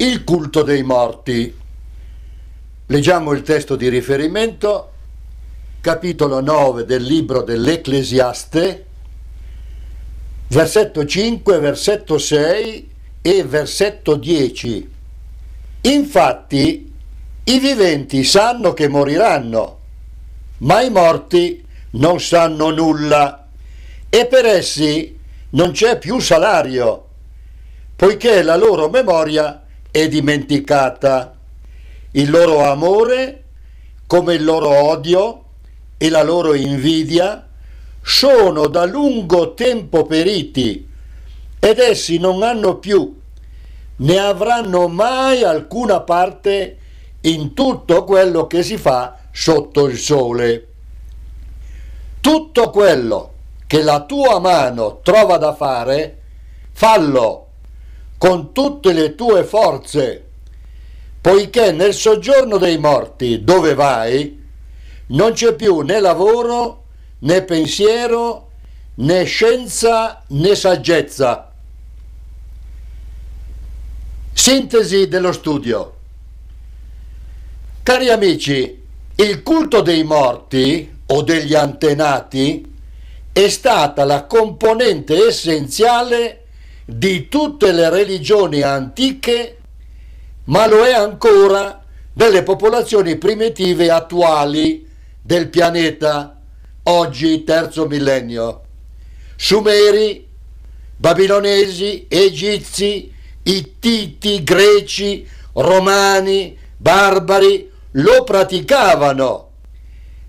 Il culto dei morti. Leggiamo il testo di riferimento, capitolo 9 del libro dell'Ecclesiaste, versetto 5, versetto 6 e versetto 10. Infatti i viventi sanno che moriranno, ma i morti non sanno nulla e per essi non c'è più salario, poiché la loro memoria è dimenticata. Il loro amore, come il loro odio e la loro invidia, sono da lungo tempo periti ed essi non hanno più ne avranno mai alcuna parte in tutto quello che si fa sotto il sole. Tutto quello che la tua mano trova da fare, fallo con tutte le tue forze, poiché nel soggiorno dei morti dove vai non c'è più né lavoro né pensiero né scienza né saggezza. Sintesi dello studio. Cari amici, il culto dei morti o degli antenati è stata la componente essenziale di tutte le religioni antiche, ma lo è ancora delle popolazioni primitive attuali del pianeta, oggi terzo millennio. Sumeri, babilonesi, egizi, Ittiti, greci, romani, barbari lo praticavano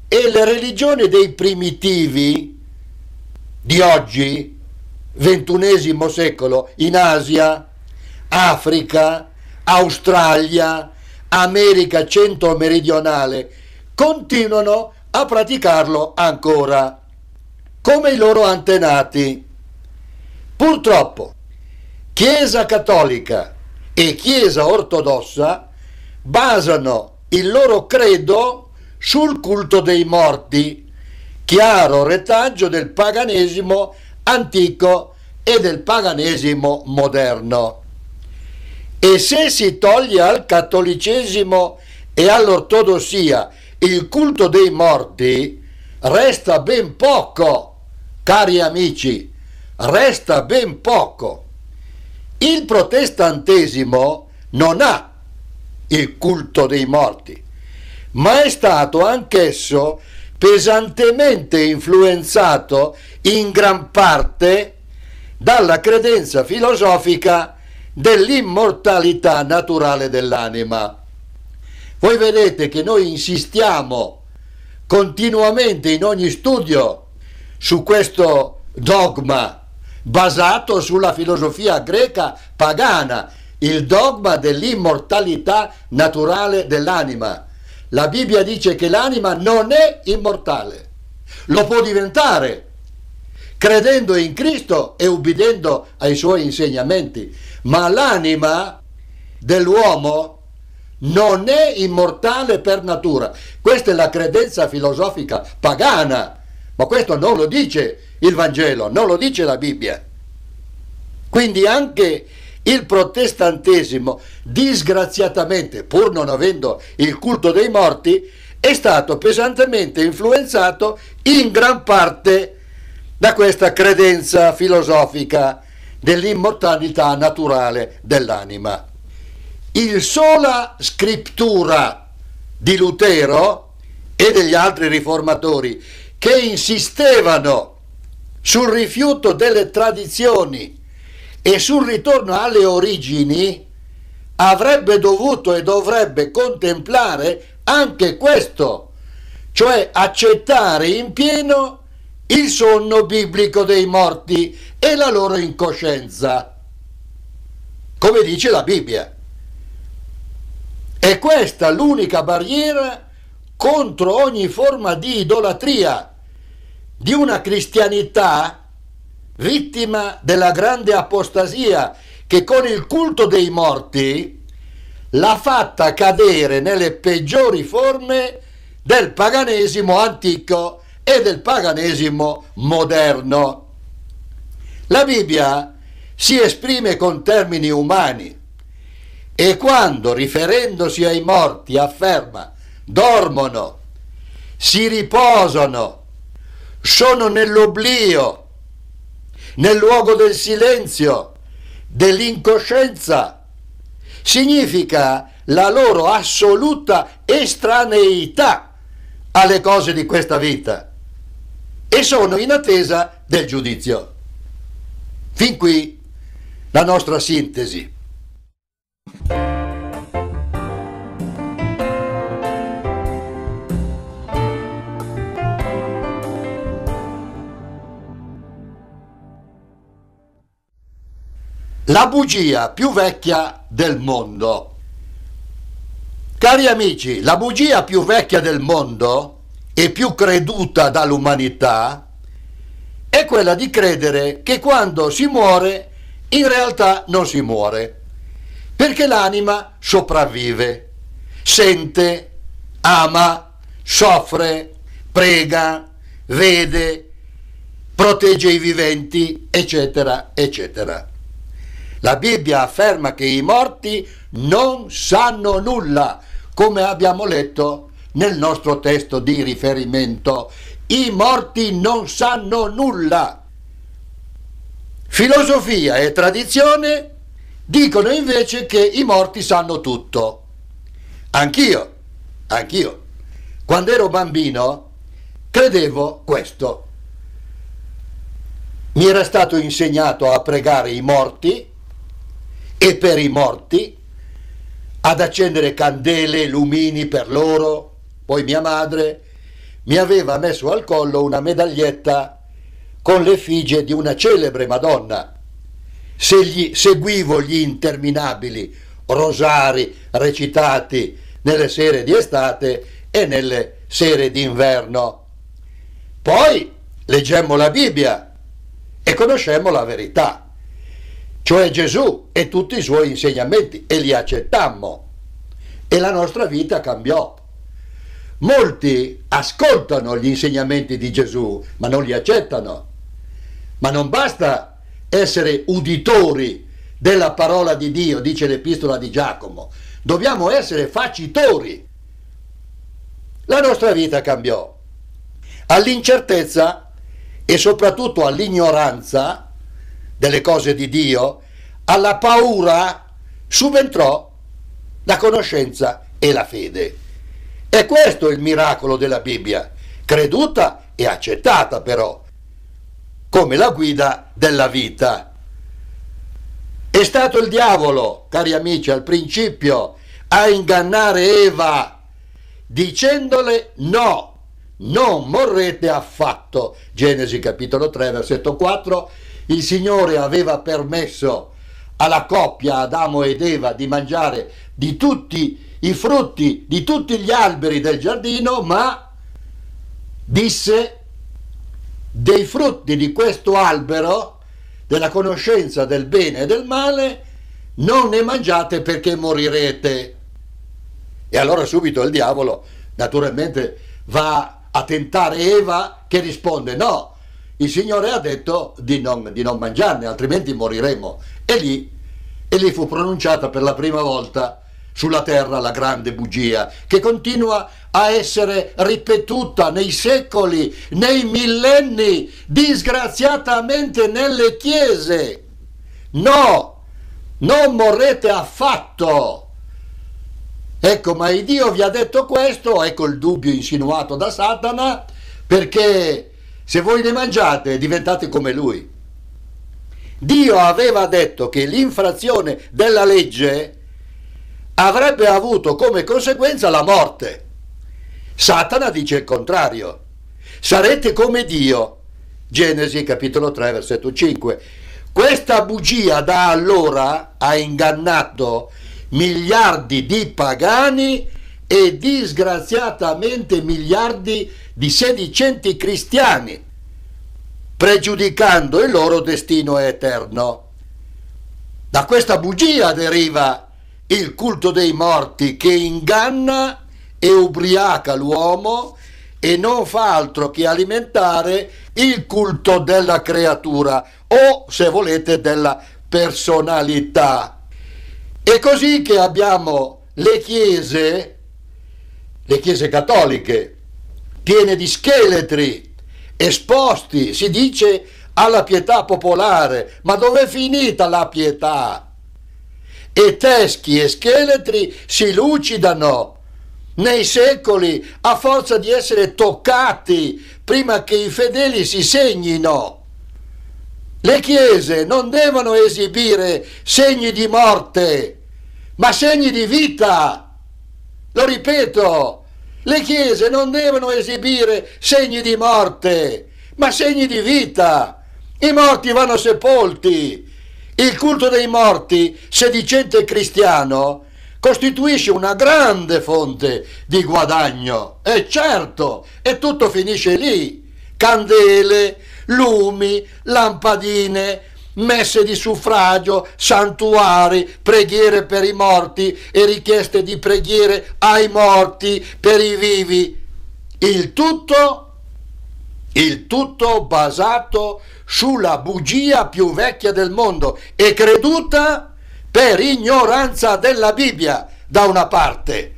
e le religioni dei primitivi di oggi, ventunesimo secolo, in Asia, Africa, Australia, America centro-meridionale, continuano a praticarlo ancora, come i loro antenati. Purtroppo Chiesa cattolica e Chiesa ortodossa basano il loro credo sul culto dei morti, chiaro retaggio del paganesimo antico e del paganesimo moderno. E se si toglie al cattolicesimo e all'ortodossia il culto dei morti, resta ben poco, cari amici, resta ben poco. Il protestantesimo non ha il culto dei morti, ma è stato anch'esso pesantemente influenzato in gran parte dalla credenza filosofica dell'immortalità naturale dell'anima. Voi vedete che noi insistiamo continuamente in ogni studio su questo dogma basato sulla filosofia greca pagana, il dogma dell'immortalità naturale dell'anima. La Bibbia dice che l'anima non è immortale, lo può diventare credendo in Cristo e ubbidendo ai suoi insegnamenti, ma l'anima dell'uomo non è immortale per natura. Questa è la credenza filosofica pagana, ma questo non lo dice il Vangelo, non lo dice la Bibbia. Quindi anche il protestantesimo, disgraziatamente, pur non avendo il culto dei morti, è stato pesantemente influenzato in gran parte da questa credenza filosofica dell'immortalità naturale dell'anima. Il sola scrittura di Lutero e degli altri riformatori che insistevano sul rifiuto delle tradizioni e sul ritorno alle origini, avrebbe dovuto e dovrebbe contemplare anche questo, cioè accettare in pieno il sonno biblico dei morti e la loro incoscienza, come dice la Bibbia. E questa l'unica barriera contro ogni forma di idolatria di una cristianità vittima della grande apostasia che con il culto dei morti l'ha fatta cadere nelle peggiori forme del paganesimo antico e del paganesimo moderno. La Bibbia si esprime con termini umani e quando, riferendosi ai morti, afferma dormono, si riposano, sono nell'oblio, nel luogo del silenzio, dell'incoscienza. Significa la loro assoluta estraneità alle cose di questa vita e sono in attesa del giudizio. Fin qui la nostra sintesi. La bugia più vecchia del mondo. Cari amici, la bugia più vecchia del mondo e più creduta dall'umanità è quella di credere che quando si muore in realtà non si muore, perché l'anima sopravvive, sente, ama, soffre, prega, vede, protegge i viventi, eccetera, eccetera. La Bibbia afferma che i morti non sanno nulla, come abbiamo letto nel nostro testo di riferimento. I morti non sanno nulla. Filosofia e tradizione dicono invece che i morti sanno tutto. Anch'io, anch'io, quando ero bambino, credevo questo. Mi era stato insegnato a pregare i morti e per i morti, ad accendere candele, lumini per loro. Poi mia madre mi aveva messo al collo una medaglietta con l'effigie di una celebre Madonna. Segli, seguivo gli interminabili rosari recitati nelle sere di estate e nelle sere d'inverno. Poi leggemmo la Bibbia e conoscemmo la verità cioè Gesù e tutti i suoi insegnamenti, e li accettammo. E la nostra vita cambiò. Molti ascoltano gli insegnamenti di Gesù, ma non li accettano. Ma non basta essere uditori della parola di Dio, dice l'epistola di Giacomo. Dobbiamo essere facitori. La nostra vita cambiò. All'incertezza e soprattutto all'ignoranza delle cose di Dio, alla paura subentrò la conoscenza e la fede. E questo è il miracolo della Bibbia, creduta e accettata però, come la guida della vita. È stato il diavolo, cari amici, al principio a ingannare Eva, dicendole no, non morrete affatto. Genesi capitolo 3, versetto 4 il Signore aveva permesso alla coppia Adamo ed Eva di mangiare di tutti i frutti di tutti gli alberi del giardino, ma disse dei frutti di questo albero, della conoscenza del bene e del male, non ne mangiate perché morirete. E allora subito il diavolo naturalmente va a tentare Eva che risponde no, il Signore ha detto di non, di non mangiarne, altrimenti moriremo. E lì, e lì fu pronunciata per la prima volta sulla terra la grande bugia, che continua a essere ripetuta nei secoli, nei millenni, disgraziatamente nelle chiese. No, non morrete affatto. Ecco, ma il Dio vi ha detto questo, ecco il dubbio insinuato da Satana, perché se voi ne mangiate diventate come lui. Dio aveva detto che l'infrazione della legge avrebbe avuto come conseguenza la morte. Satana dice il contrario. Sarete come Dio. Genesi capitolo 3 versetto 5. Questa bugia da allora ha ingannato miliardi di pagani e disgraziatamente miliardi di sedicenti cristiani, pregiudicando il loro destino eterno. Da questa bugia deriva il culto dei morti che inganna e ubriaca l'uomo e non fa altro che alimentare il culto della creatura o, se volete, della personalità. È così che abbiamo le chiese le chiese cattoliche, piene di scheletri esposti, si dice, alla pietà popolare. Ma dov'è finita la pietà? E teschi e scheletri si lucidano nei secoli a forza di essere toccati prima che i fedeli si segnino. Le chiese non devono esibire segni di morte, ma segni di vita. Lo ripeto, le chiese non devono esibire segni di morte, ma segni di vita. I morti vanno sepolti. Il culto dei morti, sedicente e cristiano, costituisce una grande fonte di guadagno. E certo, e tutto finisce lì. Candele, lumi, lampadine, messe di suffragio, santuari, preghiere per i morti e richieste di preghiere ai morti per i vivi. Il tutto, il tutto basato sulla bugia più vecchia del mondo e creduta per ignoranza della Bibbia da una parte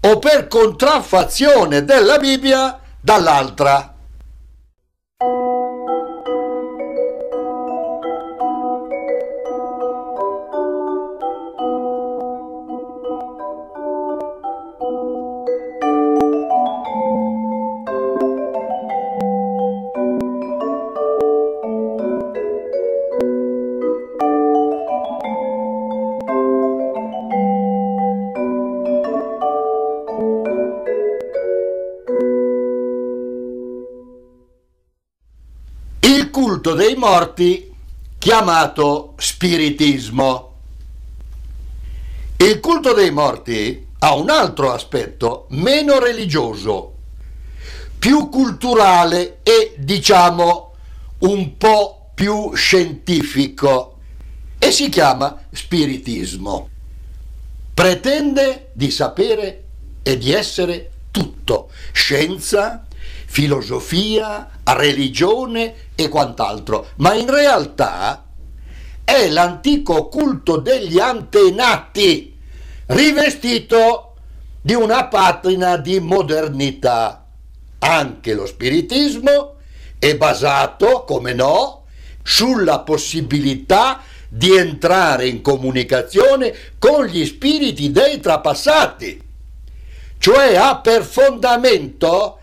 o per contraffazione della Bibbia dall'altra. morti chiamato spiritismo. Il culto dei morti ha un altro aspetto meno religioso, più culturale e diciamo un po' più scientifico e si chiama spiritismo. Pretende di sapere e di essere tutto, scienza, filosofia, religione e quant'altro, ma in realtà è l'antico culto degli antenati rivestito di una patina di modernità. Anche lo spiritismo è basato, come no, sulla possibilità di entrare in comunicazione con gli spiriti dei trapassati, cioè ha per fondamento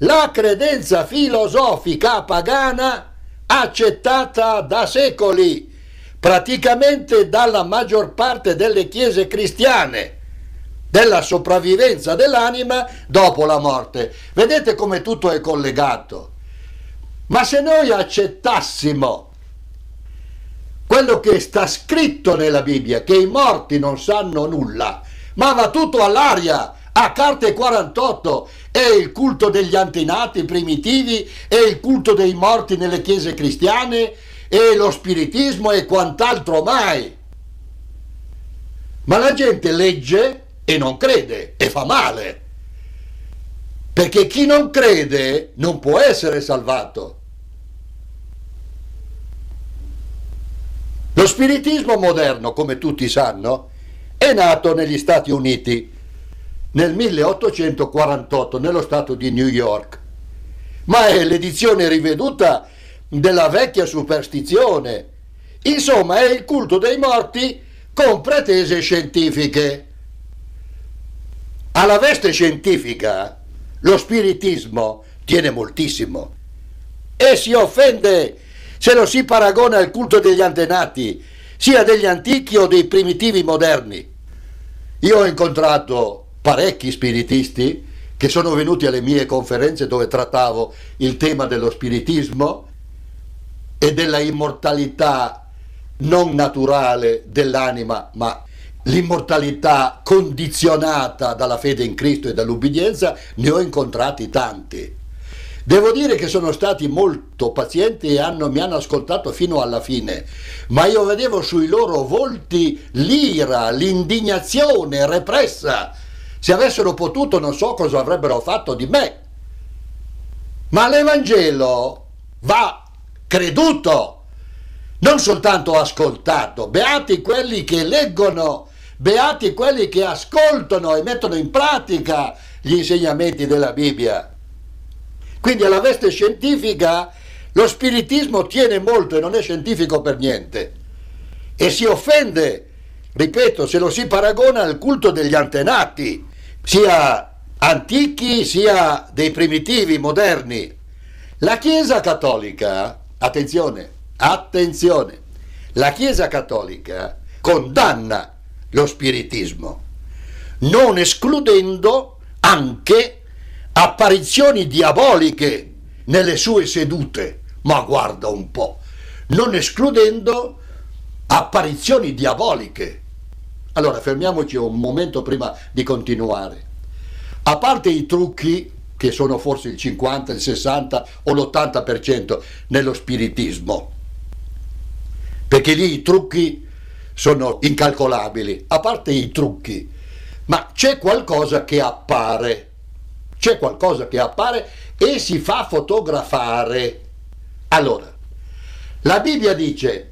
la credenza filosofica pagana accettata da secoli, praticamente dalla maggior parte delle chiese cristiane, della sopravvivenza dell'anima dopo la morte. Vedete come tutto è collegato. Ma se noi accettassimo quello che sta scritto nella Bibbia, che i morti non sanno nulla, ma va tutto all'aria, a carte 48 è il culto degli antenati primitivi, è il culto dei morti nelle chiese cristiane, è lo spiritismo e quant'altro mai. Ma la gente legge e non crede e fa male. Perché chi non crede non può essere salvato. Lo spiritismo moderno, come tutti sanno, è nato negli Stati Uniti nel 1848 nello stato di New York, ma è l'edizione riveduta della vecchia superstizione. Insomma, è il culto dei morti con pretese scientifiche. Alla veste scientifica lo spiritismo tiene moltissimo e si offende se lo si paragona al culto degli antenati, sia degli antichi o dei primitivi moderni. Io ho incontrato parecchi spiritisti che sono venuti alle mie conferenze dove trattavo il tema dello spiritismo e della immortalità non naturale dell'anima, ma l'immortalità condizionata dalla fede in Cristo e dall'ubbidienza, ne ho incontrati tanti. Devo dire che sono stati molto pazienti e hanno, mi hanno ascoltato fino alla fine, ma io vedevo sui loro volti l'ira, l'indignazione repressa se avessero potuto non so cosa avrebbero fatto di me. Ma l'Evangelo va creduto, non soltanto ascoltato. Beati quelli che leggono, beati quelli che ascoltano e mettono in pratica gli insegnamenti della Bibbia. Quindi alla veste scientifica lo spiritismo tiene molto e non è scientifico per niente. E si offende, ripeto, se lo si paragona al culto degli antenati sia antichi sia dei primitivi, moderni. La Chiesa Cattolica, attenzione, attenzione, la Chiesa Cattolica condanna lo spiritismo, non escludendo anche apparizioni diaboliche nelle sue sedute, ma guarda un po', non escludendo apparizioni diaboliche allora, fermiamoci un momento prima di continuare. A parte i trucchi, che sono forse il 50, il 60 o l'80% nello spiritismo, perché lì i trucchi sono incalcolabili, a parte i trucchi, ma c'è qualcosa che appare, c'è qualcosa che appare e si fa fotografare. Allora, la Bibbia dice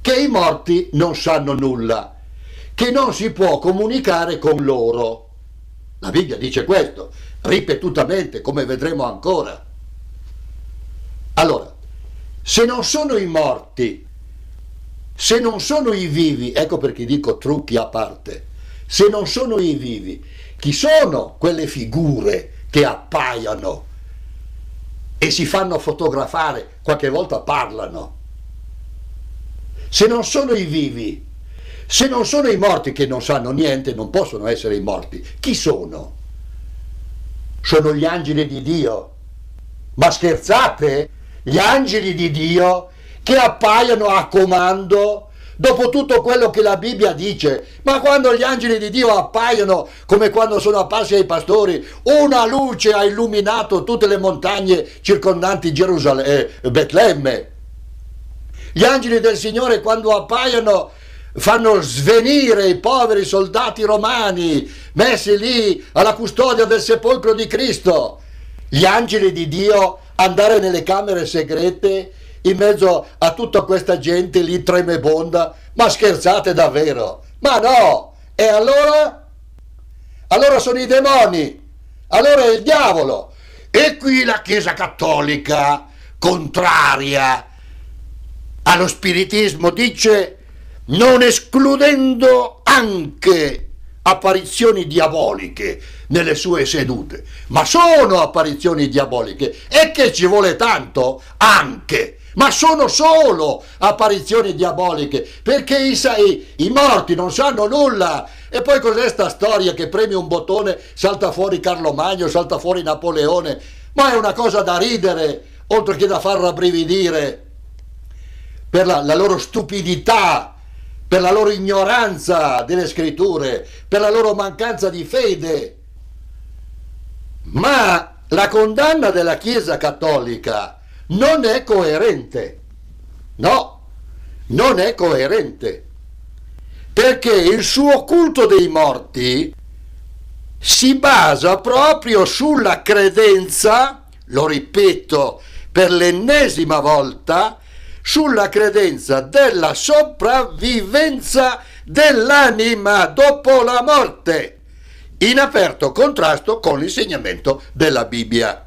che i morti non sanno nulla, che non si può comunicare con loro. La Bibbia dice questo, ripetutamente, come vedremo ancora. Allora, se non sono i morti, se non sono i vivi, ecco perché dico trucchi a parte, se non sono i vivi, chi sono quelle figure che appaiono e si fanno fotografare, qualche volta parlano? Se non sono i vivi, se non sono i morti che non sanno niente, non possono essere i morti. Chi sono? Sono gli angeli di Dio. Ma scherzate? Gli angeli di Dio che appaiono a comando dopo tutto quello che la Bibbia dice. Ma quando gli angeli di Dio appaiono, come quando sono apparsi ai pastori, una luce ha illuminato tutte le montagne circondanti Gerusalemme, eh, Gli angeli del Signore quando appaiono fanno svenire i poveri soldati romani messi lì alla custodia del sepolcro di Cristo. Gli angeli di Dio andare nelle camere segrete in mezzo a tutta questa gente lì tremebonda. Ma scherzate davvero? Ma no! E allora? Allora sono i demoni! Allora è il diavolo! E qui la Chiesa Cattolica, contraria allo spiritismo, dice non escludendo anche apparizioni diaboliche nelle sue sedute, ma sono apparizioni diaboliche e che ci vuole tanto anche, ma sono solo apparizioni diaboliche perché i, i, i morti non sanno nulla e poi cos'è sta storia che premi un bottone, salta fuori Carlo Magno, salta fuori Napoleone, ma è una cosa da ridere oltre che da far rabbrividire per la, la loro stupidità per la loro ignoranza delle scritture, per la loro mancanza di fede. Ma la condanna della Chiesa cattolica non è coerente. No, non è coerente. Perché il suo culto dei morti si basa proprio sulla credenza, lo ripeto per l'ennesima volta, sulla credenza della sopravvivenza dell'anima dopo la morte, in aperto contrasto con l'insegnamento della Bibbia.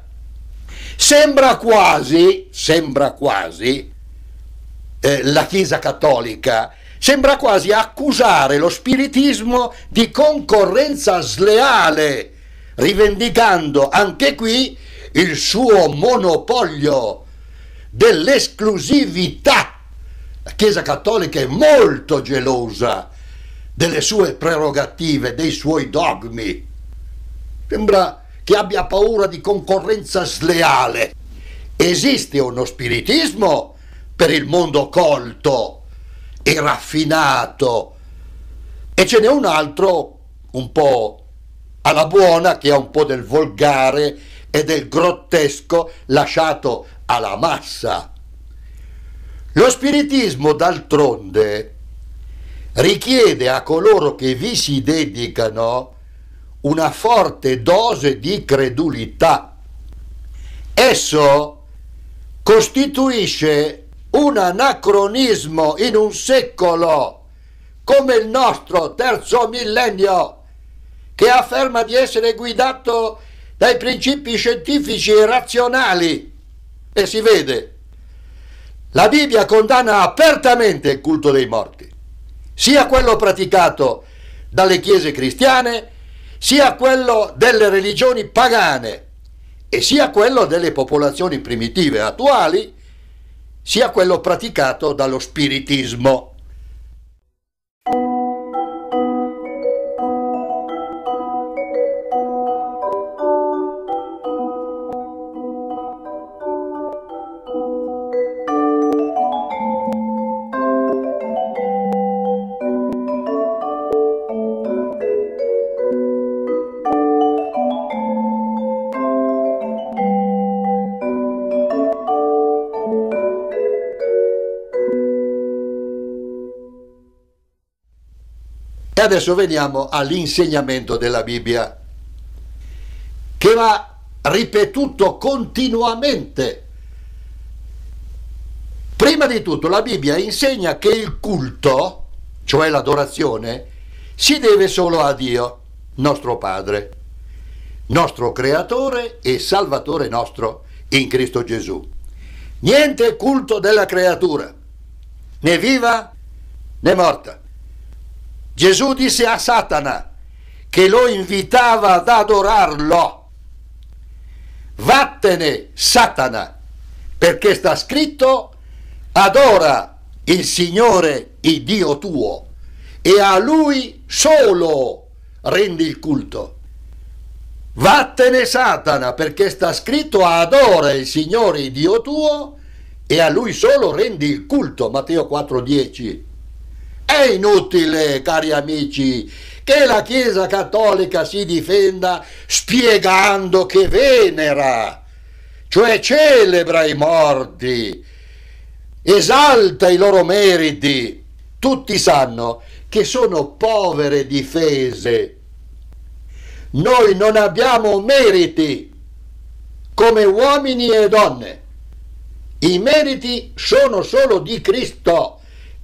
Sembra quasi, sembra quasi, eh, la Chiesa cattolica sembra quasi accusare lo spiritismo di concorrenza sleale, rivendicando anche qui il suo monopolio dell'esclusività. La Chiesa Cattolica è molto gelosa delle sue prerogative, dei suoi dogmi. Sembra che abbia paura di concorrenza sleale. Esiste uno spiritismo per il mondo colto e raffinato e ce n'è un altro un po' alla buona che ha un po' del volgare e del grottesco lasciato alla massa. Lo spiritismo d'altronde richiede a coloro che vi si dedicano una forte dose di credulità. Esso costituisce un anacronismo in un secolo come il nostro terzo millennio che afferma di essere guidato dai principi scientifici e razionali e si vede. La Bibbia condanna apertamente il culto dei morti, sia quello praticato dalle chiese cristiane, sia quello delle religioni pagane e sia quello delle popolazioni primitive attuali, sia quello praticato dallo spiritismo. adesso veniamo all'insegnamento della Bibbia, che va ripetuto continuamente. Prima di tutto la Bibbia insegna che il culto, cioè l'adorazione, si deve solo a Dio, nostro Padre, nostro Creatore e Salvatore nostro in Cristo Gesù. Niente culto della creatura, né viva né morta Gesù disse a Satana che lo invitava ad adorarlo, vattene Satana, perché sta scritto, adora il Signore, il Dio tuo, e a Lui solo rendi il culto. Vattene Satana, perché sta scritto adora il Signore il Dio tuo e a lui solo rendi il culto, Matteo 4,10. È inutile, cari amici, che la Chiesa cattolica si difenda spiegando che venera, cioè celebra i morti, esalta i loro meriti. Tutti sanno che sono povere difese. Noi non abbiamo meriti come uomini e donne. I meriti sono solo di Cristo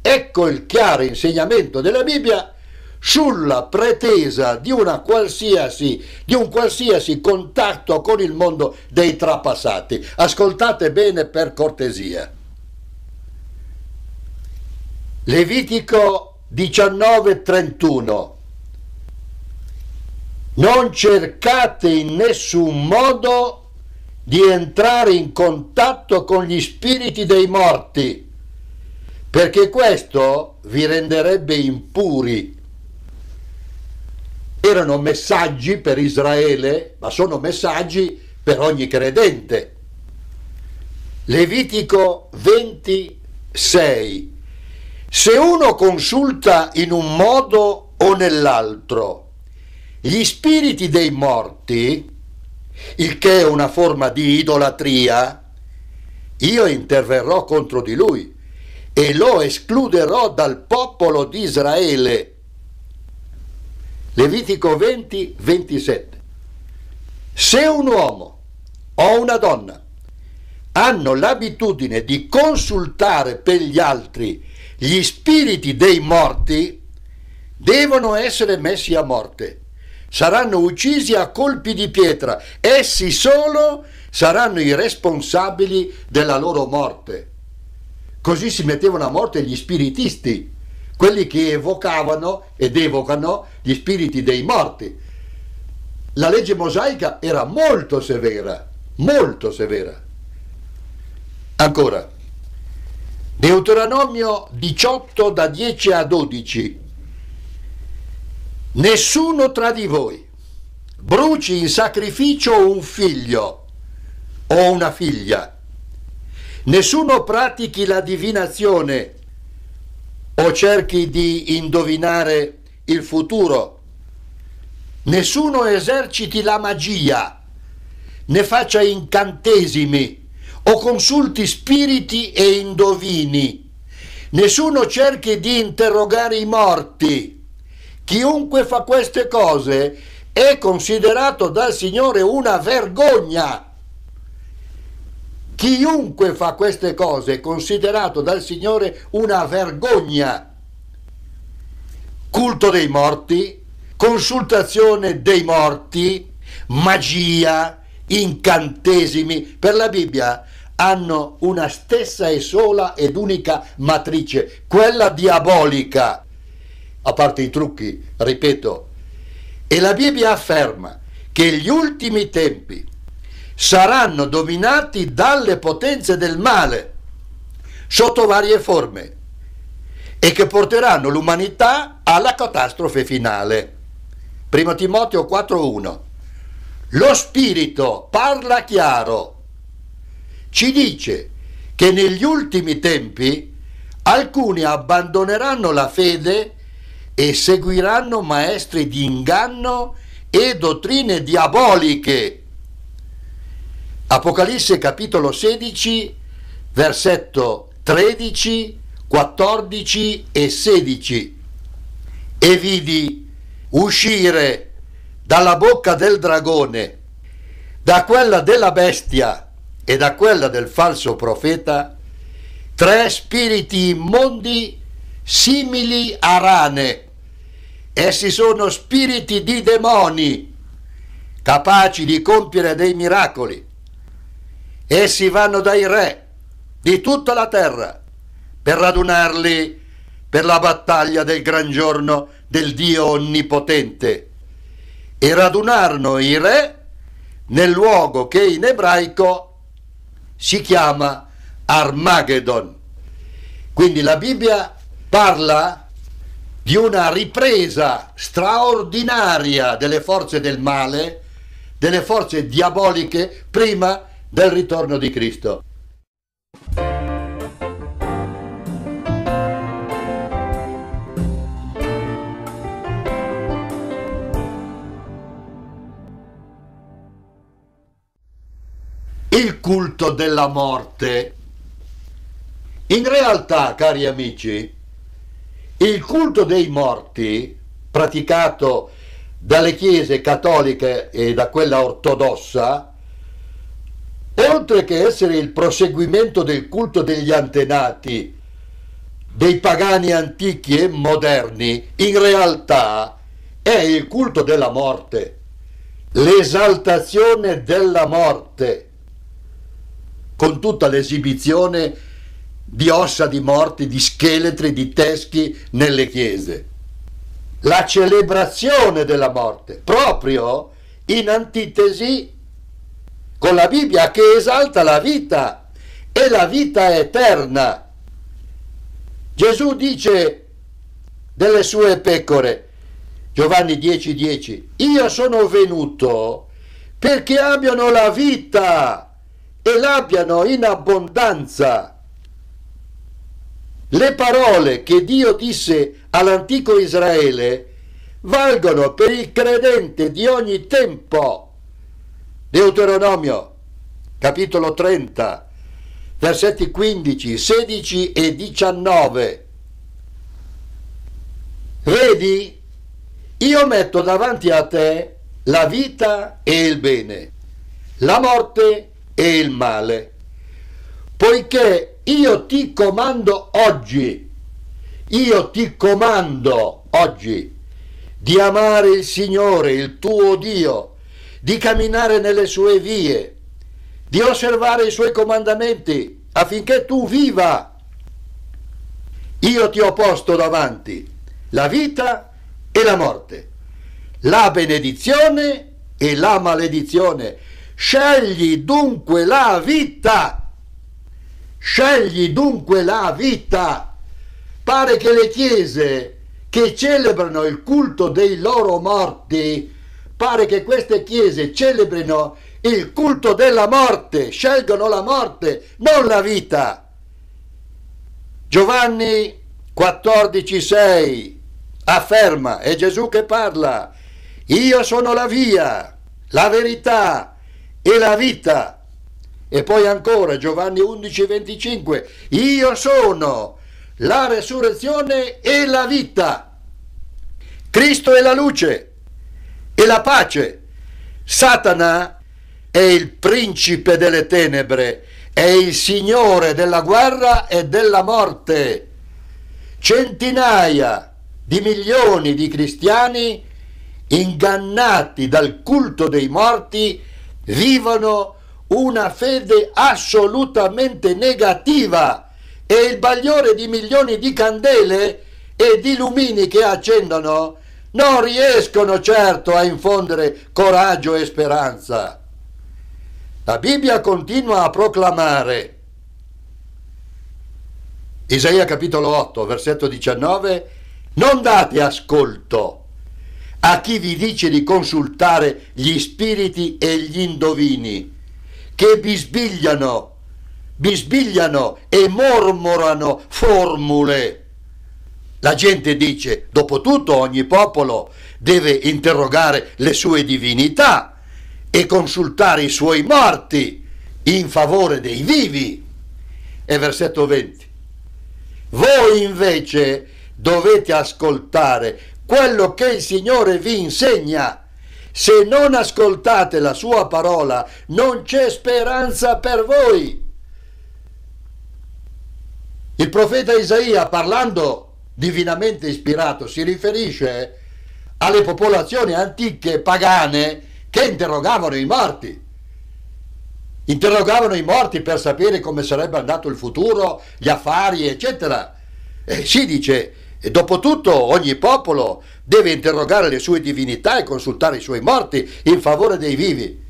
Ecco il chiaro insegnamento della Bibbia sulla pretesa di, di, un qualsiasi contatto con il mondo dei trapassati. Ascoltate bene per cortesia. Levitico 19:31 Non cercate in nessun modo di entrare in contatto con gli spiriti dei morti perché questo vi renderebbe impuri. Erano messaggi per Israele, ma sono messaggi per ogni credente. Levitico 26. Se uno consulta in un modo o nell'altro gli spiriti dei morti, il che è una forma di idolatria, io interverrò contro di lui e lo escluderò dal popolo di Israele. Levitico 20, 27. Se un uomo o una donna hanno l'abitudine di consultare per gli altri gli spiriti dei morti, devono essere messi a morte. Saranno uccisi a colpi di pietra. Essi solo saranno i responsabili della loro morte. Così si mettevano a morte gli spiritisti, quelli che evocavano ed evocano gli spiriti dei morti. La legge mosaica era molto severa, molto severa. Ancora, Deuteronomio 18 da 10 a 12. Nessuno tra di voi bruci in sacrificio un figlio o una figlia Nessuno pratichi la divinazione o cerchi di indovinare il futuro. Nessuno eserciti la magia, ne faccia incantesimi o consulti spiriti e indovini. Nessuno cerchi di interrogare i morti. Chiunque fa queste cose è considerato dal Signore una vergogna Chiunque fa queste cose è considerato dal Signore una vergogna. Culto dei morti, consultazione dei morti, magia, incantesimi. Per la Bibbia hanno una stessa e sola ed unica matrice, quella diabolica, a parte i trucchi, ripeto. E la Bibbia afferma che gli ultimi tempi saranno dominati dalle potenze del male sotto varie forme e che porteranno l'umanità alla catastrofe finale. 1 Timoteo 4.1 Lo Spirito parla chiaro, ci dice che negli ultimi tempi alcuni abbandoneranno la fede e seguiranno maestri di inganno e dottrine diaboliche Apocalisse capitolo 16, versetto 13, 14 e 16. E vidi uscire dalla bocca del dragone, da quella della bestia e da quella del falso profeta, tre spiriti immondi simili a rane. Essi sono spiriti di demoni, capaci di compiere dei miracoli Essi vanno dai re di tutta la terra per radunarli per la battaglia del gran giorno del Dio Onnipotente e radunarono i re nel luogo che in ebraico si chiama Armageddon. Quindi la Bibbia parla di una ripresa straordinaria delle forze del male, delle forze diaboliche prima di del ritorno di Cristo. Il culto della morte. In realtà, cari amici, il culto dei morti, praticato dalle chiese cattoliche e da quella ortodossa, oltre che essere il proseguimento del culto degli antenati, dei pagani antichi e moderni, in realtà è il culto della morte, l'esaltazione della morte, con tutta l'esibizione di ossa di morti, di scheletri, di teschi nelle chiese. La celebrazione della morte, proprio in antitesi con la Bibbia che esalta la vita e la vita eterna. Gesù dice delle sue pecore, Giovanni 10:10, 10, io sono venuto perché abbiano la vita e l'abbiano in abbondanza. Le parole che Dio disse all'antico Israele valgono per il credente di ogni tempo. Deuteronomio, capitolo 30, versetti 15, 16 e 19. Vedi, io metto davanti a te la vita e il bene, la morte e il male, poiché io ti comando oggi, io ti comando oggi di amare il Signore, il tuo Dio, di camminare nelle sue vie, di osservare i suoi comandamenti affinché tu viva. Io ti ho posto davanti la vita e la morte, la benedizione e la maledizione. Scegli dunque la vita. Scegli dunque la vita. Pare che le chiese che celebrano il culto dei loro morti Pare che queste chiese celebrino il culto della morte, scelgono la morte, non la vita. Giovanni 14,6 afferma, è Gesù che parla, io sono la via, la verità e la vita. E poi ancora Giovanni 11,25, io sono la resurrezione e la vita. Cristo è la luce e la pace. Satana è il principe delle tenebre, è il signore della guerra e della morte. Centinaia di milioni di cristiani ingannati dal culto dei morti vivono una fede assolutamente negativa e il bagliore di milioni di candele e di lumini che accendono non riescono certo a infondere coraggio e speranza. La Bibbia continua a proclamare. Isaia capitolo 8, versetto 19, non date ascolto a chi vi dice di consultare gli spiriti e gli indovini, che bisbigliano, bisbigliano e mormorano formule. La gente dice Dopotutto ogni popolo deve interrogare le sue divinità e consultare i suoi morti in favore dei vivi. E versetto 20. Voi invece dovete ascoltare quello che il Signore vi insegna. Se non ascoltate la sua parola, non c'è speranza per voi. Il profeta Isaia, parlando divinamente ispirato si riferisce alle popolazioni antiche pagane che interrogavano i morti. Interrogavano i morti per sapere come sarebbe andato il futuro, gli affari, eccetera. E si dice, e tutto ogni popolo deve interrogare le sue divinità e consultare i suoi morti in favore dei vivi.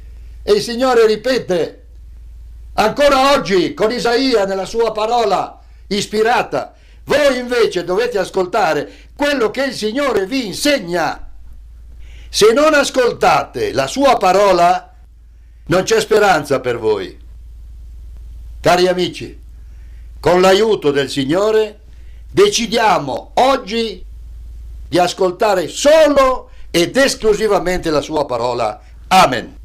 E il Signore ripete, ancora oggi con Isaia nella sua parola ispirata, voi invece dovete ascoltare quello che il Signore vi insegna. Se non ascoltate la sua parola, non c'è speranza per voi. Cari amici, con l'aiuto del Signore decidiamo oggi di ascoltare solo ed esclusivamente la sua parola. Amen.